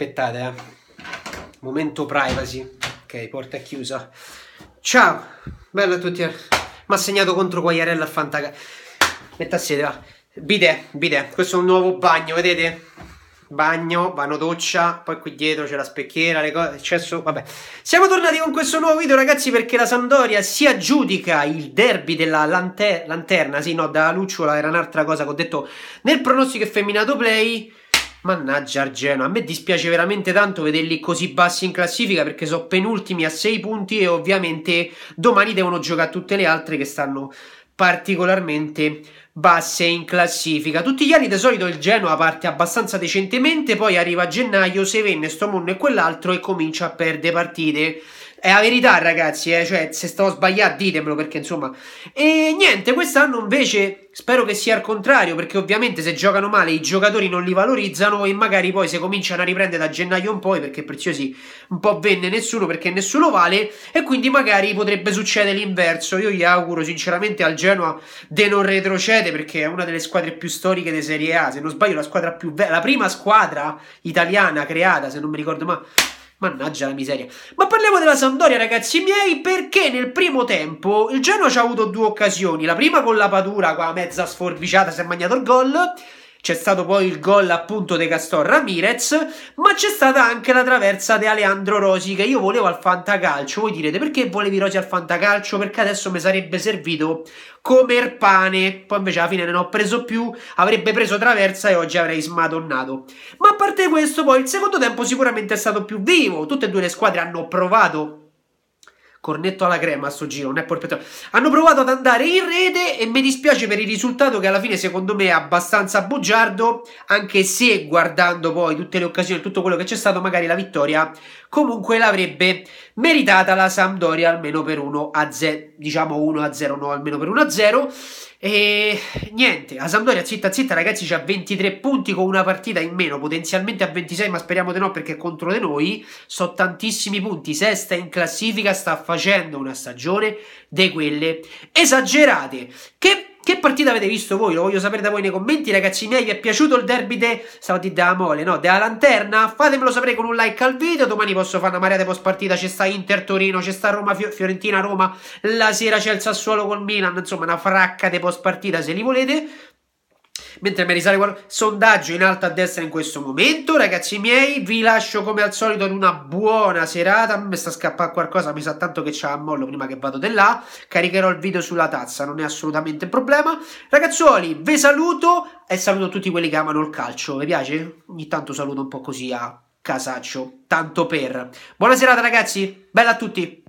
aspettate, eh. momento privacy, ok, porta chiusa. Ciao, bello a tutti, eh. mi ha segnato contro Quagliarella a Fantaca. Metta a sede, va. Bide, bide, questo è un nuovo bagno, vedete? Bagno, vanno doccia, poi qui dietro c'è la specchiera, le cose, c'è so... vabbè. Siamo tornati con questo nuovo video ragazzi perché la Sampdoria si aggiudica il derby della lante- lanterna, sì no, da lucciola era un'altra cosa che ho detto nel pronostico effeminato play Mannaggia Argeno, a me dispiace veramente tanto vederli così bassi in classifica perché sono penultimi a 6 punti e ovviamente domani devono giocare tutte le altre che stanno particolarmente basse in classifica. Tutti gli anni di solito il Genoa parte abbastanza decentemente, poi arriva a gennaio, se venne sto monno e quell'altro e comincia a perdere partite è la verità, ragazzi, eh? cioè, se stavo sbagliato ditemelo perché insomma. E niente, quest'anno invece spero che sia al contrario, perché ovviamente se giocano male i giocatori non li valorizzano e magari poi se cominciano a riprendere da gennaio in poi, perché Preziosi un po' venne nessuno perché nessuno vale e quindi magari potrebbe succedere l'inverso. Io gli auguro sinceramente al Genoa de non retrocede perché è una delle squadre più storiche di Serie A, se non sbaglio la squadra più bella, la prima squadra italiana creata, se non mi ricordo mai Mannaggia la miseria. Ma parliamo della Sampdoria, ragazzi miei, perché nel primo tempo il Genoa ci ha avuto due occasioni. La prima con la Padura, qua mezza sforbiciata, si è mangiato il gol. C'è stato poi il gol appunto di Castor Ramirez, ma c'è stata anche la traversa di Aleandro Rosi che io volevo al fantacalcio. Voi direte perché volevi Rosi al fantacalcio? Perché adesso mi sarebbe servito come il pane. Poi invece alla fine ne ho preso più, avrebbe preso traversa e oggi avrei smadonnato. Ma a parte questo, poi il secondo tempo sicuramente è stato più vivo. Tutte e due le squadre hanno provato cornetto alla crema a sto giro, non è porpetto. Hanno provato ad andare in rete e mi dispiace per il risultato che alla fine secondo me è abbastanza bugiardo, anche se guardando poi tutte le occasioni, tutto quello che c'è stato, magari la vittoria comunque l'avrebbe meritata la Sampdoria almeno per 1 a 0, diciamo 1 a 0, no, almeno per 1 a 0. E niente, la Sampdoria zitta zitta ragazzi c'ha 23 punti con una partita in meno, potenzialmente a 26, ma speriamo di no perché contro di noi sono tantissimi punti, sesta in classifica sta a facendo una stagione di quelle esagerate. Che che partita avete visto voi? Lo voglio sapere da voi nei commenti, ragazzi miei. Vi è piaciuto il derby de Saudi da Mole, no? Della Lanterna? Fatemelo sapere con un like al video. Domani posso fare una marea di post partita. C'è sta Inter Torino, c'è sta Roma Fiorentina Roma. La sera c'è il Sassuolo col Milan. Insomma, una fracca di post partita se li volete mentre mi risale qual... sondaggio in alto a destra in questo momento ragazzi miei vi lascio come al solito in una buona serata mi sta scappando qualcosa mi sa tanto che c'è a mollo prima che vado di là caricherò il video sulla tazza non è assolutamente un problema ragazzuoli vi saluto e saluto tutti quelli che amano il calcio vi piace? ogni tanto saluto un po' così a casaccio tanto per buona serata ragazzi bella a tutti